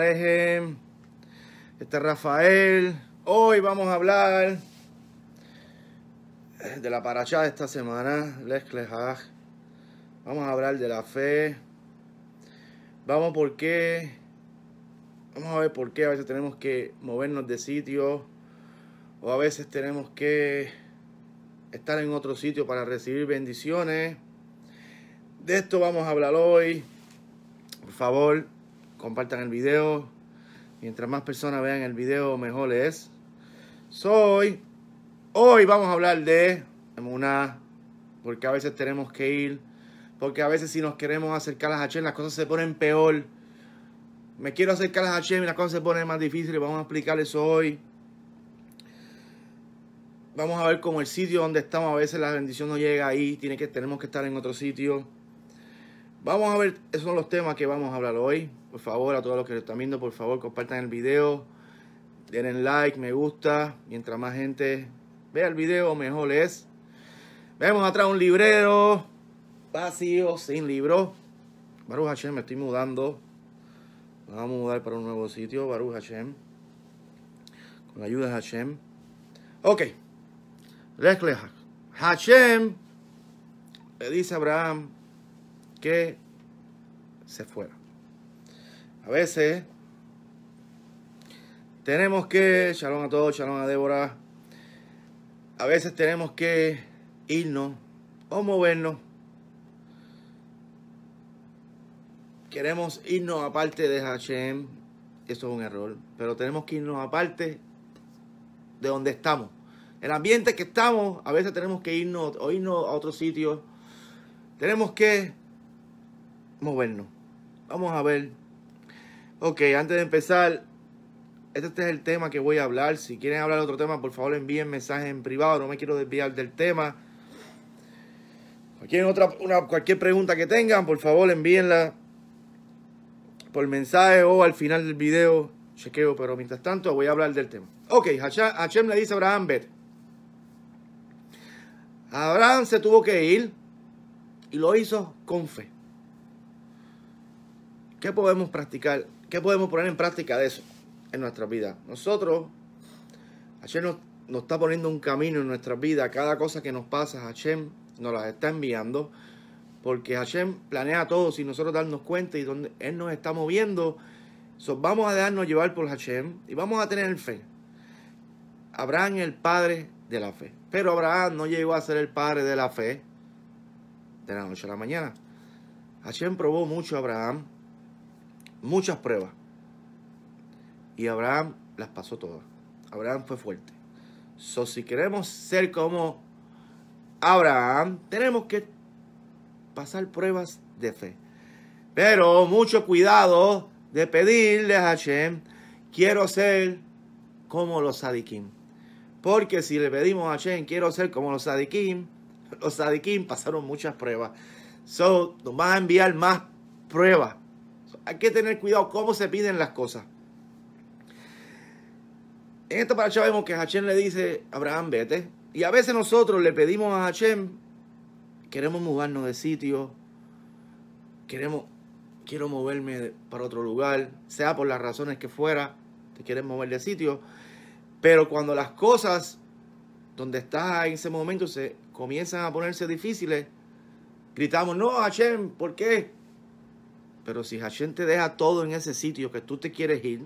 Este Rafael. Hoy vamos a hablar de la paracha de esta semana, Les Vamos a hablar de la fe. Vamos por qué. Vamos a ver por qué a veces tenemos que movernos de sitio o a veces tenemos que estar en otro sitio para recibir bendiciones. De esto vamos a hablar hoy. Por favor, compartan el video. Mientras más personas vean el video, mejor es. Soy. Hoy vamos a hablar de una porque a veces tenemos que ir, porque a veces si nos queremos acercar a HM, las cosas se ponen peor. Me quiero acercar a HM y las cosas se ponen más difíciles. Vamos a explicarles hoy. Vamos a ver cómo el sitio donde estamos a veces la bendición no llega ahí. Tiene que, tenemos que estar en otro sitio. Vamos a ver, esos son los temas que vamos a hablar hoy. Por favor, a todos los que lo están viendo, por favor, compartan el video. Denle like, me gusta. Mientras más gente vea el video, mejor es. Vemos atrás un librero vacío, sin libro. Baruch Hashem, me estoy mudando. Me vamos a mudar para un nuevo sitio, Baruch Hashem. Con la ayuda de Hashem. Ok. Hashem le dice Abraham, que se fuera. A veces tenemos que, shalom a todos, shalom a Débora, a veces tenemos que irnos o movernos. Queremos irnos aparte de Hashem, eso es un error, pero tenemos que irnos aparte de donde estamos. El ambiente que estamos, a veces tenemos que irnos o irnos a otro sitio. Tenemos que movernos. Vamos a ver. Ok, antes de empezar, este es el tema que voy a hablar. Si quieren hablar de otro tema, por favor envíen mensaje en privado. No me quiero desviar del tema. Cualquier, otra, una, cualquier pregunta que tengan, por favor envíenla por mensaje o al final del video. Chequeo, pero mientras tanto voy a hablar del tema. Ok, Hachem le dice a Abraham, ver Abraham se tuvo que ir y lo hizo con fe. ¿Qué podemos practicar? ¿Qué podemos poner en práctica de eso en nuestra vida? Nosotros, Hashem nos, está poniendo un camino en nuestra vida. Cada cosa que nos pasa, Hashem nos las está enviando. Porque Hashem planea todo sin nosotros darnos cuenta y donde Él nos está moviendo. vamos a dejarnos llevar por Hashem y vamos a tener fe. Abraham el padre de la fe. Pero Abraham no llegó a ser el padre de la fe de la noche a la mañana. Hashem probó mucho a Abraham muchas pruebas. Y Abraham las pasó todas. Abraham fue fuerte. So, si queremos ser como Abraham, tenemos que pasar pruebas de fe. Pero mucho cuidado de pedirle a Hashem, quiero ser como los sadiquim. Porque si le pedimos a Hashem, quiero ser como los sadiquim, los Sadikim pasaron muchas pruebas. So, nos va a enviar más pruebas hay que tener cuidado cómo se piden las cosas. En esta paracha vemos que Hashem le dice, a Abraham, vete. Y a veces nosotros le pedimos a Hashem, queremos mudarnos de sitio, queremos, quiero moverme para otro lugar, sea por las razones que fuera, te quieres mover de sitio. Pero cuando las cosas donde estás en ese momento se comienzan a ponerse difíciles, gritamos, no, Hashem, ¿por qué? Pero si Hashem te deja todo en ese sitio que tú te quieres ir,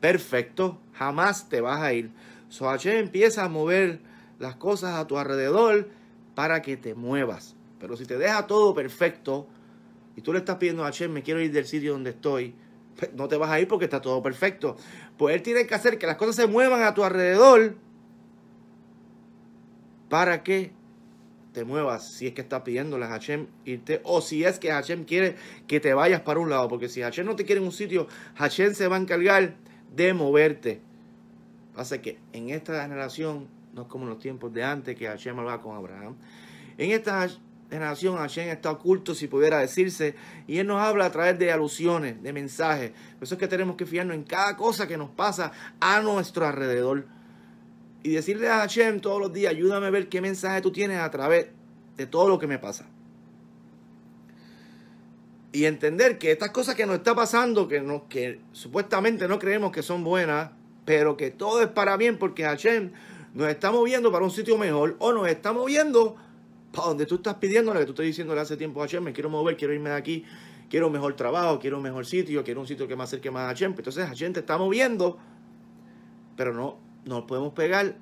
perfecto, jamás te vas a ir. So Hashem empieza a mover las cosas a tu alrededor para que te muevas. Pero si te deja todo perfecto y tú le estás pidiendo a Hashem, me quiero ir del sitio donde estoy, pues, no te vas a ir porque está todo perfecto. Pues él tiene que hacer que las cosas se muevan a tu alrededor para que te muevas, si es que está pidiéndole a Hashem irte, o si es que Hashem quiere que te vayas para un lado, porque si Hashem no te quiere en un sitio, Hashem se va a encargar de moverte. Pasa que en esta generación, no es como en los tiempos de antes que Hashem hablaba con Abraham, en esta generación Hashem está oculto, si pudiera decirse, y Él nos habla a través de alusiones, de mensajes. Por eso es que tenemos que fiarnos en cada cosa que nos pasa a nuestro alrededor y decirle a Hashem todos los días, ayúdame a ver qué mensaje tú tienes a través de todo lo que me pasa. Y entender que estas cosas que nos está pasando, que, no, que supuestamente no creemos que son buenas, pero que todo es para bien porque Hashem nos está moviendo para un sitio mejor o nos está moviendo para donde tú estás pidiéndole, que tú estás diciéndole hace tiempo a Hashem, me quiero mover, quiero irme de aquí, quiero un mejor trabajo, quiero un mejor sitio, quiero un sitio que me acerque más a Hashem. Entonces Hashem te está moviendo, pero no, nos podemos pegar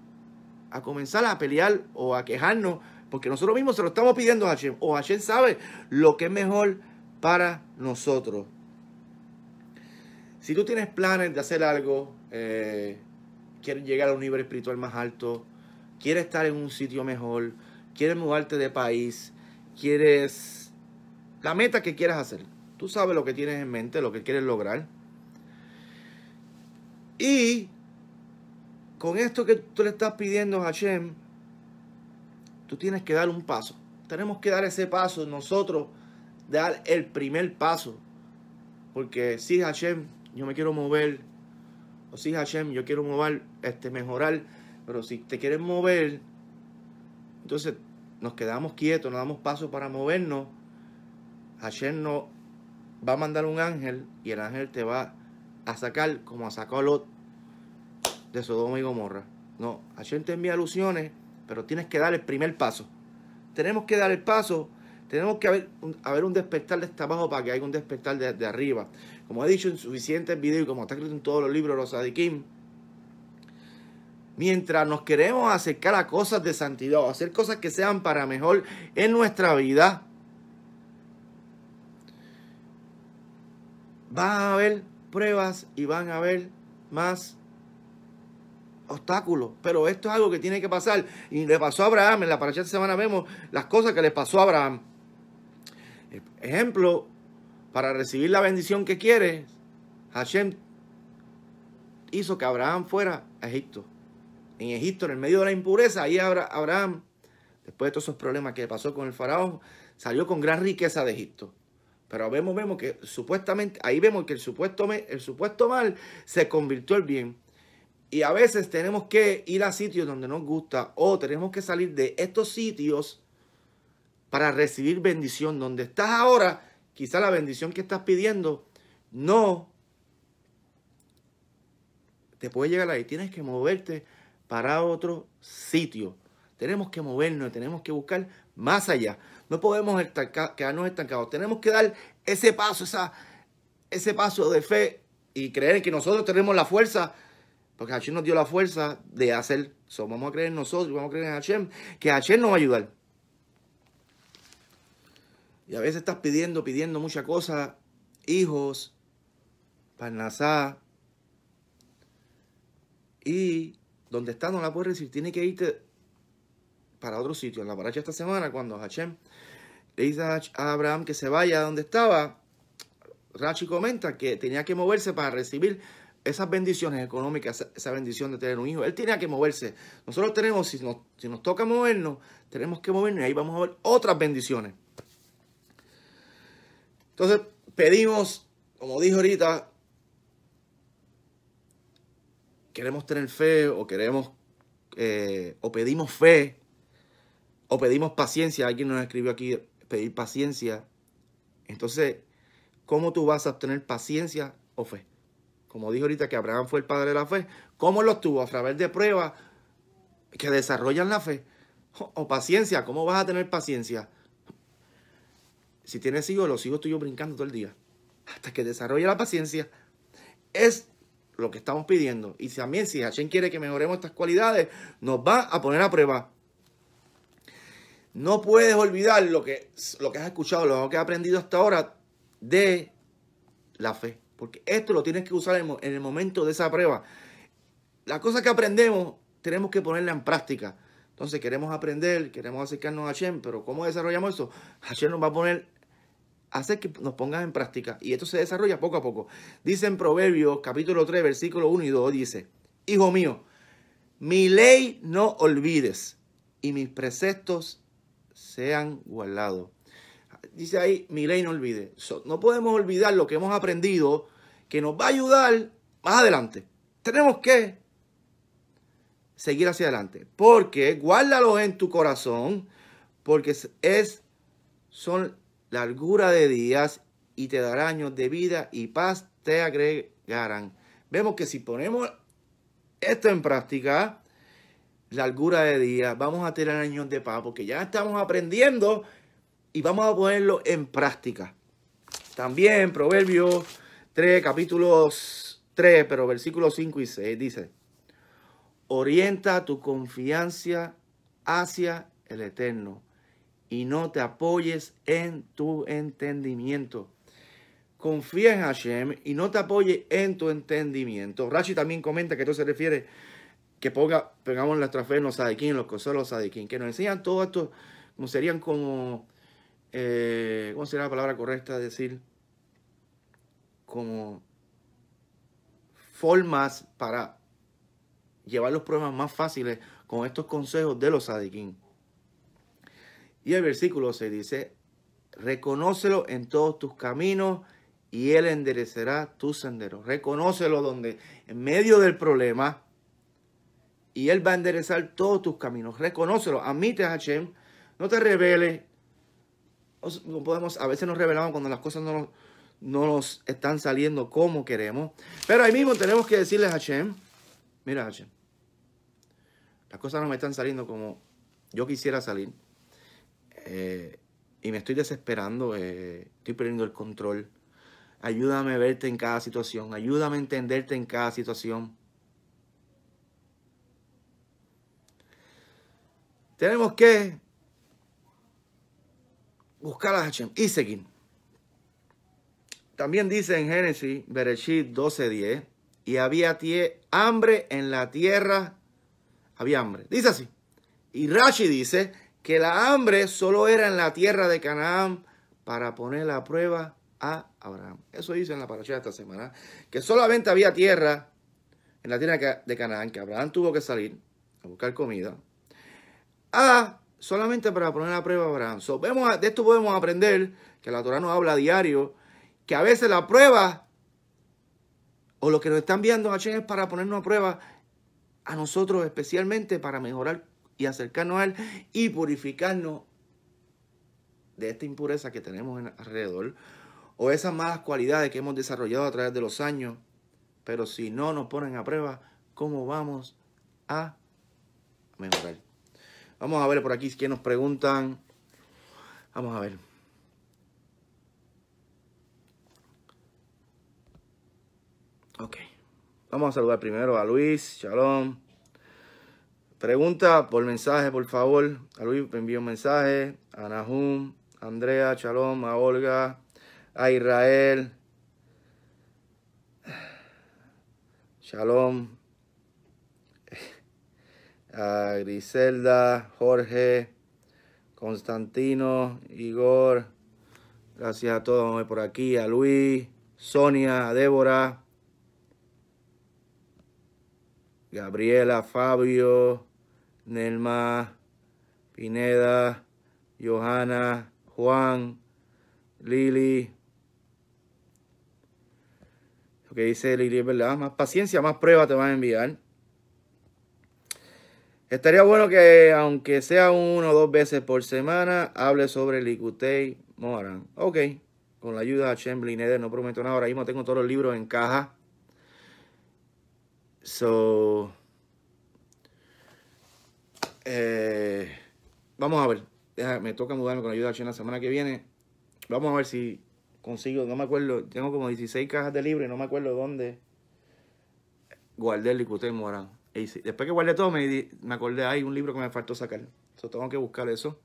a comenzar a pelear o a quejarnos, porque nosotros mismos se lo estamos pidiendo a Hashem, o Hashem sabe lo que es mejor para nosotros. Si tú tienes planes de hacer algo, eh, quieres llegar a un nivel espiritual más alto, quieres estar en un sitio mejor, quieres mudarte de país, quieres la meta que quieras hacer. Tú sabes lo que tienes en mente, lo que quieres lograr. Y con esto que tú le estás pidiendo a Hashem, tú tienes que dar un paso. Tenemos que dar ese paso nosotros, dar el primer paso. Porque si Hashem, yo me quiero mover, o si Hashem, yo quiero mover, este, mejorar, pero si te quieres mover, entonces nos quedamos quietos, nos damos paso para movernos. Hashem no. va a mandar un ángel y el ángel te va a sacar como a sacó a otro de Sodoma y Gomorra. No, Ayer te envía alusiones, pero tienes que dar el primer paso. Tenemos que dar el paso, tenemos que haber un, despertar de abajo para que haya un despertar de, arriba. Como he dicho en suficientes videos y como está escrito en todos los libros de los Adikim, mientras nos queremos acercar a cosas de santidad o hacer cosas que sean para mejor en nuestra vida, van a haber pruebas y van a haber más obstáculos, pero esto es algo que tiene que pasar. Y le pasó a Abraham, en la paracha de semana vemos las cosas que le pasó a Abraham. Ejemplo, para recibir la bendición que quiere, Hashem hizo que Abraham fuera a Egipto. En Egipto, en el medio de la impureza, ahí Abraham, después de todos esos problemas que pasó con el faraón, salió con gran riqueza de Egipto. Pero vemos, vemos que supuestamente, ahí vemos que el supuesto, el supuesto mal se convirtió en bien. Y a veces tenemos que ir a sitios donde nos gusta o tenemos que salir de estos sitios para recibir bendición. Donde estás ahora, quizá la bendición que estás pidiendo no te puede llegar ahí. Tienes que moverte para otro sitio. Tenemos que movernos, tenemos que buscar más allá. No podemos quedarnos estancados. Tenemos que dar ese paso, esa, ese paso de fe y creer que nosotros tenemos la fuerza porque Hashem nos dio la fuerza de hacer. eso. vamos a creer en nosotros, vamos a creer en Hashem, que Hashem nos va a ayudar. Y a veces estás pidiendo, pidiendo muchas cosas, hijos, panazá. Y donde está no la puedes recibir. Tienes que irte para otro sitio. En la paracha esta semana, cuando Hashem le dice a Abraham que se vaya donde estaba, Rachi comenta que tenía que moverse para recibir esas bendiciones económicas, esa bendición de tener un hijo, él tiene que moverse. Nosotros tenemos, si nos, toca movernos, tenemos que movernos y ahí vamos a ver otras bendiciones. Entonces, pedimos, como dije ahorita, queremos tener fe o queremos, eh, o pedimos fe, o pedimos paciencia. Alguien nos escribió aquí pedir paciencia. Entonces, ¿cómo tú vas a obtener paciencia o fe? como dijo ahorita que Abraham fue el padre de la fe, ¿cómo lo tuvo? A través de pruebas que desarrollan la fe. O, paciencia, ¿cómo vas a tener paciencia? Si tienes hijos, los hijos tuyos brincando todo el día. Hasta que desarrolle la paciencia. Es lo que estamos pidiendo. Y también si Hashem quiere que mejoremos estas cualidades, nos va a poner a prueba. No puedes olvidar lo que, lo que has escuchado, lo que has aprendido hasta ahora de la fe. Porque esto lo tienes que usar en el momento de esa prueba. Las cosas que aprendemos tenemos que ponerla en práctica. Entonces queremos aprender, queremos acercarnos a Hashem, pero ¿cómo desarrollamos eso? Hashem nos va a poner, hace que nos pongas en práctica. Y esto se desarrolla poco a poco. Dice en Proverbios capítulo 3, versículo 1 y 2, dice, Hijo mío, mi ley no olvides y mis preceptos sean guardados. Dice ahí, mi ley no olvides. no podemos olvidar lo que hemos aprendido que nos va a ayudar más adelante. Tenemos que seguir hacia adelante, porque guárdalo en tu corazón, porque es son largura de días y te dará años de vida y paz te agregarán. Vemos que si ponemos esto en práctica, largura de días, vamos a tener años de paz, porque ya estamos aprendiendo y vamos a ponerlo en práctica. También Proverbios 3, capítulos 3, pero versículos 5 y 6 dice, orienta tu confianza hacia el Eterno y no te apoyes en tu entendimiento. Confía en Hashem y no te apoye en tu entendimiento. Rashi también comenta que esto se refiere que ponga, pongamos nuestra fe en los sadiquín, los coseros los que nos enseñan todo esto, como serían como, eh, ¿cómo sería la palabra correcta decir? como formas para llevar los problemas más fáciles con estos consejos de los sadiquín. Y el versículo se dice, reconócelo en todos tus caminos y él enderecerá tus senderos. Reconócelo donde, en medio del problema, y él va a enderezar todos tus caminos. Reconócelo, admite Hashem, no te revele. No podemos, a veces nos revelamos cuando las cosas no nos no nos están saliendo como queremos. Pero ahí mismo tenemos que decirles a Hachem. mira Hachem. las cosas no me están saliendo como yo quisiera salir. Eh, y me estoy desesperando, eh, estoy perdiendo el control. Ayúdame a verte en cada situación, ayúdame a entenderte en cada situación. Tenemos que buscar a Hachem. y seguir. También dice en Génesis, Bereshit 12:10, y había hambre en la tierra, había hambre. Dice así. Y Rashi dice que la hambre solo era en la tierra de Canaán para poner la prueba a Abraham. Eso dice en la parasha de esta semana, que solamente había tierra en la tierra de Canaán, que Abraham tuvo que salir a buscar comida, Ah, solamente para poner la prueba a Abraham. vemos, de esto podemos aprender que la Torah no habla a diario que a veces la prueba o lo que nos están viendo a es para ponernos a prueba a nosotros especialmente para mejorar y acercarnos a Él y purificarnos de esta impureza que tenemos alrededor o esas malas cualidades que hemos desarrollado a través de los años. Pero si no nos ponen a prueba, ¿cómo vamos a mejorar? Vamos a ver por aquí quién nos preguntan. Vamos a ver. Ok. Vamos a saludar primero a Luis. Shalom. Pregunta por mensaje, por favor. A Luis me un mensaje. A Nahum, a Andrea, Shalom, a Olga, a Israel. Shalom. A Griselda, Jorge, Constantino, Igor. Gracias a todos por aquí. A Luis, Sonia, a Débora. Gabriela, Fabio, Nelma, Pineda, Johanna, Juan, Lili. Lo que dice Lili es verdad. Más paciencia, más pruebas te van a enviar. Estaría bueno que, aunque sea uno o dos veces por semana, hable sobre Likutei Moran. Ok, con la ayuda de Hashem no prometo nada. Ahora mismo tengo todos los libros en caja. So, eh, vamos a ver. me toca mudarme con la ayuda de Hachem la semana que viene. Vamos a ver si consigo. No me acuerdo. Tengo como 16 cajas de libros no me acuerdo dónde guardé el y Morán. Después que guardé todo, me, me acordé, hay un libro que me faltó sacar. Entonces tengo que buscar eso.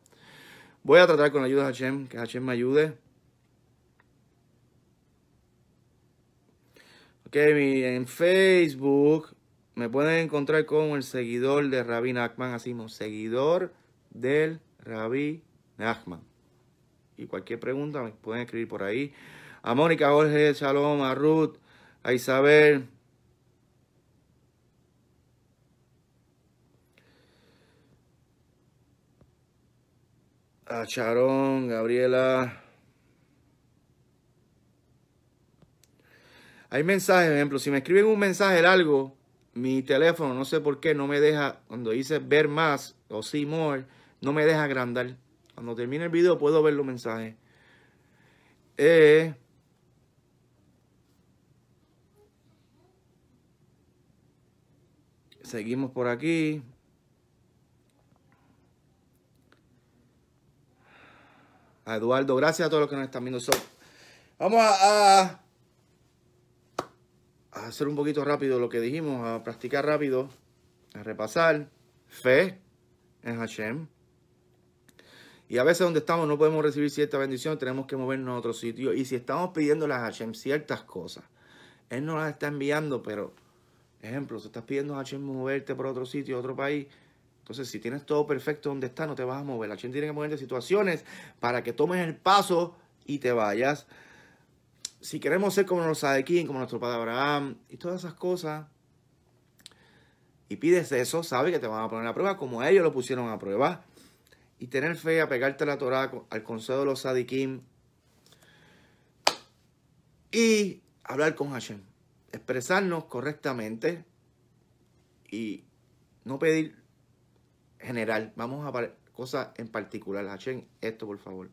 Voy a tratar con la ayuda de Hachem que Hachem me ayude. Kemi en Facebook me pueden encontrar como el seguidor de Rabbi Nachman, así mismo, seguidor del Rabbi Nachman. Y cualquier pregunta me pueden escribir por ahí. A Mónica, Jorge, Shalom, a Ruth, a Isabel. A Charón, Gabriela. Hay mensajes, por ejemplo, si me escriben un mensaje algo, mi teléfono, no sé por qué, no me deja, cuando dice ver más o see more, no me deja agrandar. Cuando termine el video puedo ver los mensajes. Eh, seguimos por aquí. Eduardo, gracias a todos los que nos están viendo. vamos a hacer un poquito rápido lo que dijimos, a practicar rápido, a repasar. Fe en Hashem. Y a veces donde estamos no podemos recibir cierta bendición, tenemos que movernos a otro sitio. Y si estamos pidiendo a Hashem ciertas cosas, Él no las está enviando, pero, ejemplo, si estás pidiendo a Hashem moverte por otro sitio, otro país, entonces si tienes todo perfecto donde está, no te vas a mover. Hashem tiene que moverte situaciones para que tomes el paso y te vayas si queremos ser como los Sadequín, como nuestro padre Abraham y todas esas cosas, y pides eso, sabe que te van a poner a prueba como ellos lo pusieron a prueba. Y tener fe, apegarte pegarte la Torah, al consejo de los Sadikim. Y hablar con Hashem. Expresarnos correctamente y no pedir general. Vamos a cosas en particular. Hashem, esto por favor.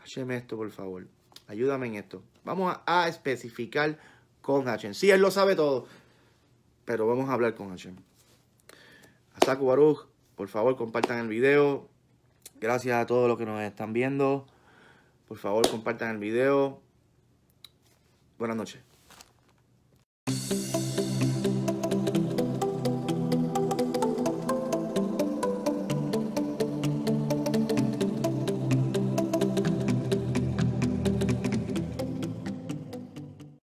Hashem, esto por favor. Ayúdame en esto. Vamos a, especificar con Hachem. Sí, él lo sabe todo, pero vamos a hablar con Hashem. Hasta Baruch, por favor, compartan el video. Gracias a todos los que nos están viendo. Por favor, compartan el video. Buenas noches.